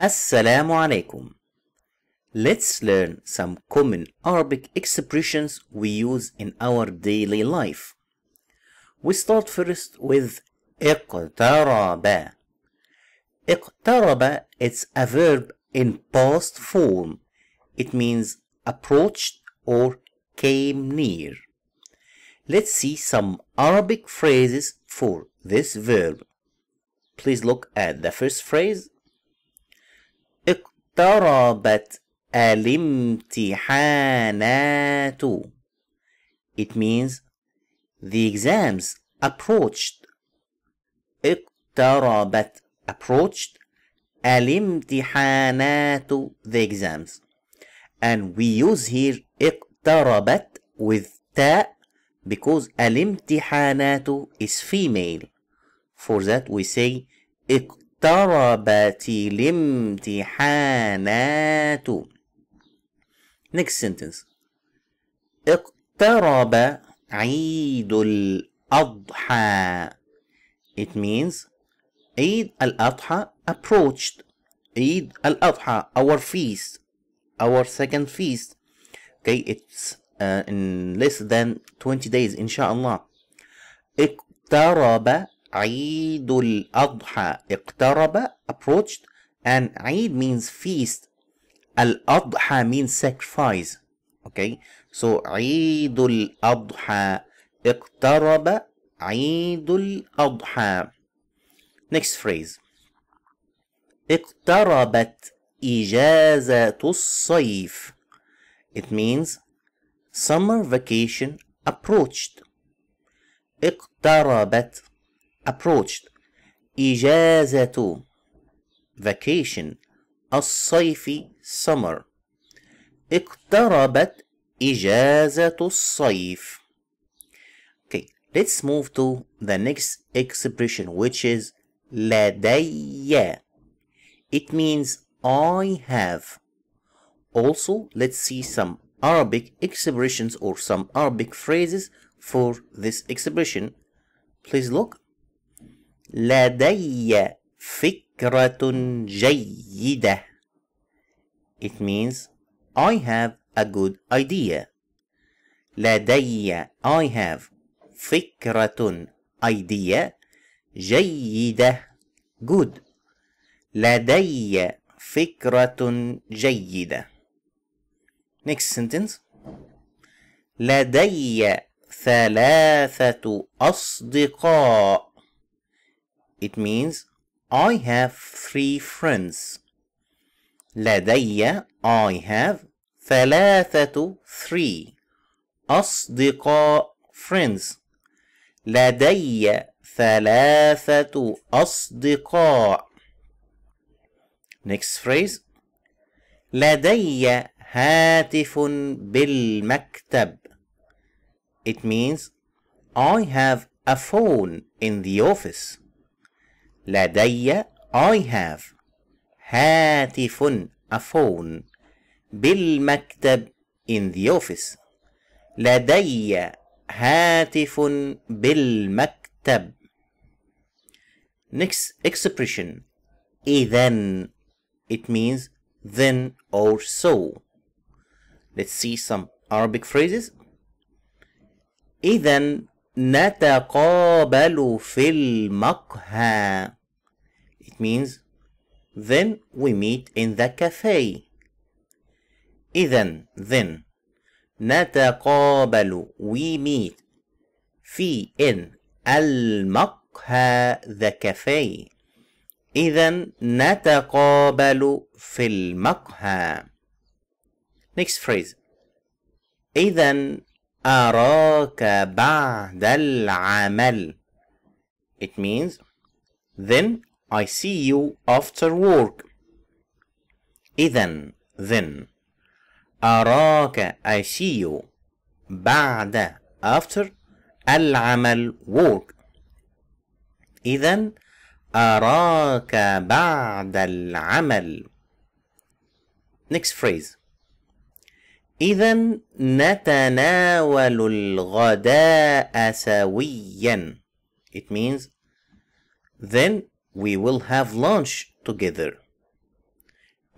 Assalamu alaikum. Let's learn some common Arabic expressions we use in our daily life. We start first with "iqtaraba." Iqtaraba it's a verb in past form. It means approached or came near. Let's see some Arabic phrases for this verb. Please look at the first phrase اقتربت الامتحانات It means the exams approached اقتربت approached الامتحانات the exams and we use here اقتربت with تاء because الامتحانات is female for that we say اقتربت اقتربت الامتحانات next sentence اقترب عيد الأضحى it means عيد الأضحى approached عيد الأضحى our feast our second feast okay it's uh, in less than 20 days إن شاء الله اقترب عيد الأضحى اقترب approached and عيد means feast الأضحى means sacrifice okay so عيد الأضحى اقترب عيد الأضحى next phrase اقتربت إجازة الصيف it means summer vacation approached اقتربت approached إجازة vacation الصيفي summer اقتربت إجازة الصيف Okay, let's move to the next expression which is لدي It means I have Also, let's see some Arabic expressions or some Arabic phrases for this expression. Please look لدي فكرة جيدة It means I have a good idea لدي I have فكرة idea جيدة good لدي فكرة جيدة next sentence لدي ثلاثة أصدقاء It means I have three friends. لدي I have ثلاثة three أصدقاء friends لدي ثلاثة أصدقاء Next phrase لدي هاتف بالمكتب It means I have a phone in the office لدي I have هاتف a phone بالمكتب in the office لدي هاتف بالمكتب next expression إذن it means then or so let's see some Arabic phrases إذن نتقابل في المقهى It means Then we meet in the cafe إذا then نتقابل we meet في in المقهى the cafe إذا نتقابل في المقهى Next phrase إذا أراك بعد العمل It means Then I see you after work إذا then أراك I see you بعد after العمل work إذا أراك بعد العمل Next phrase إذا نتناول الغداء سويا. It means then we will have lunch together.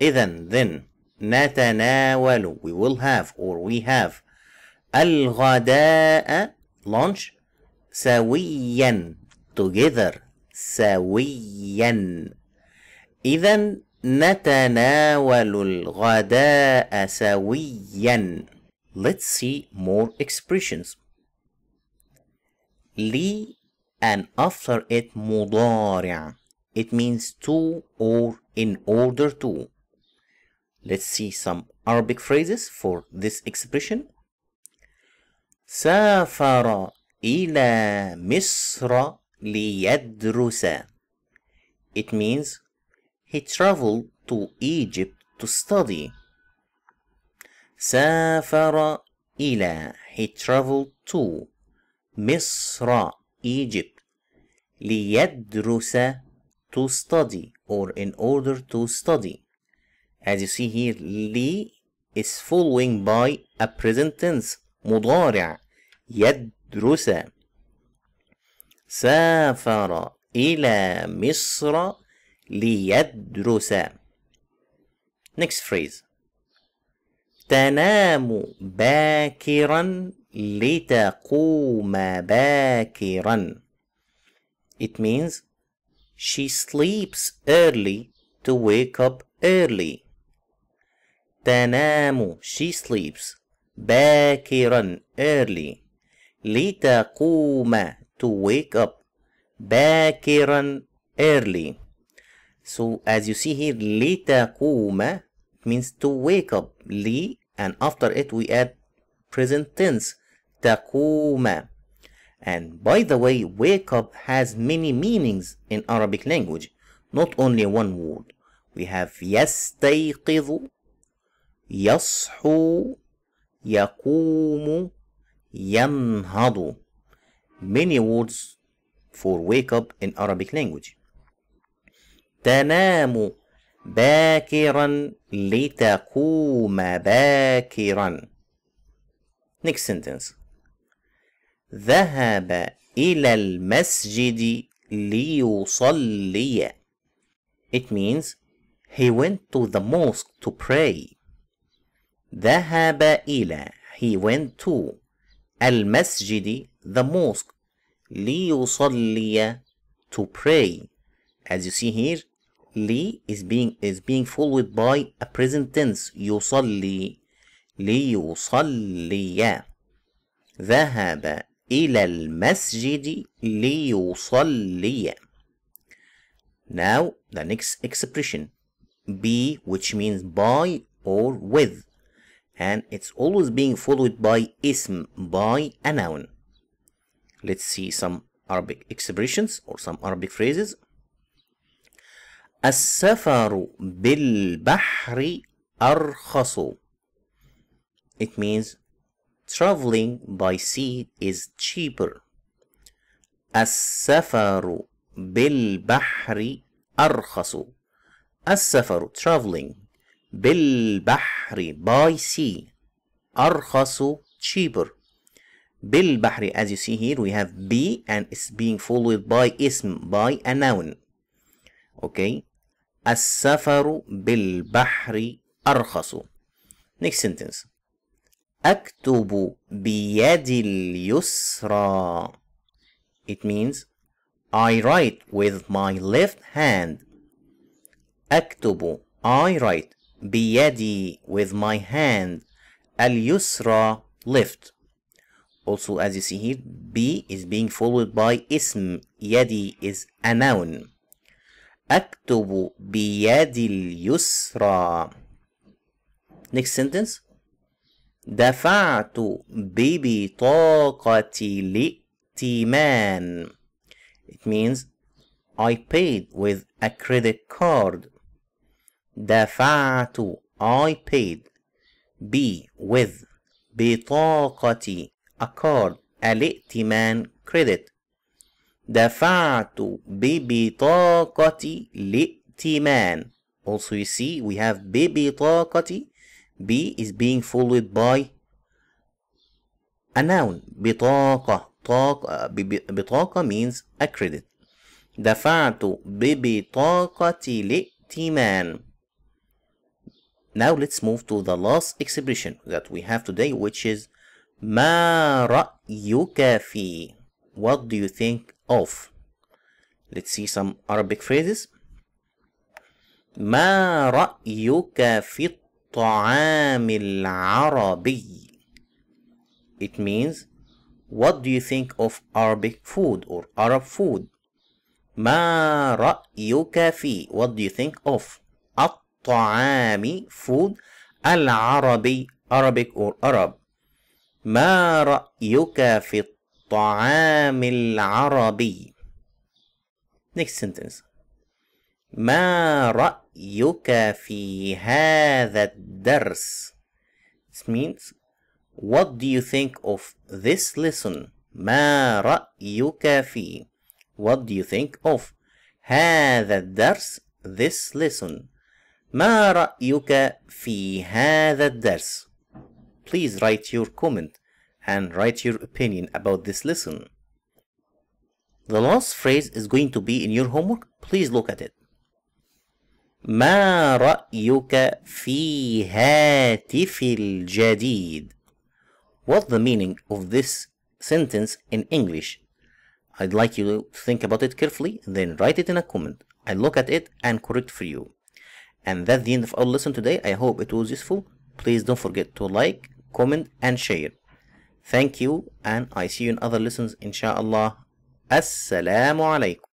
إذا then نتناول we will have or we have الغداء lunch سويا together سويا إذا نتناول الغداء سويا Let's see more expressions لي and after it مضارع It means to or in order to Let's see some Arabic phrases for this expression سافر إلى مصر ليدرس It means he traveled to Egypt to study. سافر إلى he traveled to مصر Egypt ليدرس to study or in order to study as you see here لي is following by a present tense مضارع يدرس سافر إلى مصر ليدرس next phrase تنام باكرا لتقوم باكرا It means she sleeps early to wake up early. تنام she sleeps باكرا early لتقوم to wake up باكرا early So as you see here, لتقوم means to wake up. لي and after it we add present tense. تقوم and by the way, wake up has many meanings in Arabic language, not only one word. We have يستيقظ, يصحو, يقوم, ينهض. Many words for wake up in Arabic language. تنام باكرا لتقوم باكرا next sentence ذهب إلى المسجد ليصلي It means he went to the mosque to pray ذهب إلى he went to المسجد the mosque ليصلي to pray as you see here لي is being is being followed by a present tense يصلي ليصلي ذهب إلى المسجد ليصلي Now the next expression be which means by or with and it's always being followed by ism by a noun. Let's see some Arabic expressions or some Arabic phrases. السفر بالبحر أرخص It means traveling by sea is cheaper السفر بالبحر أرخص السفر traveling بالبحر by sea أرخص cheaper بالبحر as you see here we have B and it's being followed by ism by a noun okay السفر بالبحر أرخص next sentence أكتب بيدي اليسرى it means I write with my left hand أكتب I write بيدي with my hand اليسرى left also as you see here B is being followed by ism يدي is a noun أكتب بيد اليسرى next sentence دفعت ببطاقة الائتمان it means I paid with a credit card دفعت I paid B with بطاقة a card الائتمان credit دفعت ببطاقتي لائتمان also you see we have ببطاقتي B is being followed by a noun بطاقة طاقة بطاقة means a credit دفعت ببطاقتي لائتمان Now let's move to the last exhibition that we have today which is ما رأيك في What do you think of let's see some Arabic phrases ما رأيك في الطعام العربي it means what do you think of Arabic food or Arab food ما رأيك في what do you think of الطعام food العربي Arabic or Arab ما رأيك في الطعام الطعام العربي next sentence ما رأيك في هذا الدرس this means what do you think of this lesson ما رأيك في what do you think of هذا الدرس this lesson ما رأيك في هذا الدرس please write your comment and write your opinion about this lesson. The last phrase is going to be in your homework. Please look at it. ما رأيك في هاتف الجديد? What's the meaning of this sentence in English? I'd like you to think about it carefully, then write it in a comment. I look at it and correct for you. And that's the end of our lesson today. I hope it was useful. Please don't forget to like, comment, and share. Thank you and I see you in other lessons inshallah. Assalamu alaikum.